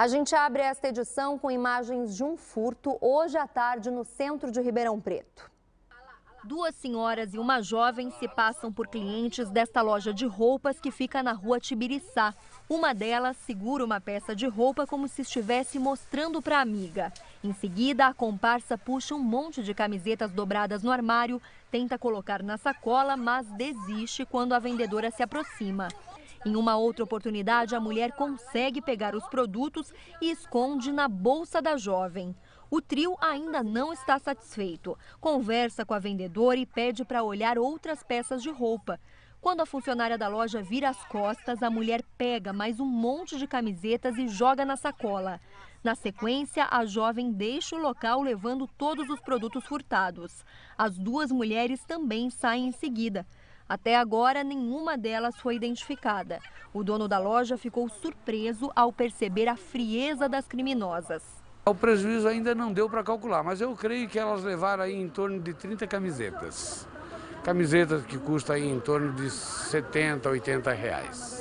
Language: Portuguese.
A gente abre esta edição com imagens de um furto hoje à tarde no centro de Ribeirão Preto. Duas senhoras e uma jovem se passam por clientes desta loja de roupas que fica na rua Tibiriçá. Uma delas segura uma peça de roupa como se estivesse mostrando para a amiga. Em seguida, a comparsa puxa um monte de camisetas dobradas no armário, tenta colocar na sacola, mas desiste quando a vendedora se aproxima. Em uma outra oportunidade, a mulher consegue pegar os produtos e esconde na bolsa da jovem. O trio ainda não está satisfeito. Conversa com a vendedora e pede para olhar outras peças de roupa. Quando a funcionária da loja vira as costas, a mulher pega mais um monte de camisetas e joga na sacola. Na sequência, a jovem deixa o local levando todos os produtos furtados. As duas mulheres também saem em seguida. Até agora, nenhuma delas foi identificada. O dono da loja ficou surpreso ao perceber a frieza das criminosas. O prejuízo ainda não deu para calcular, mas eu creio que elas levaram aí em torno de 30 camisetas. Camisetas que custam aí em torno de 70, 80 reais.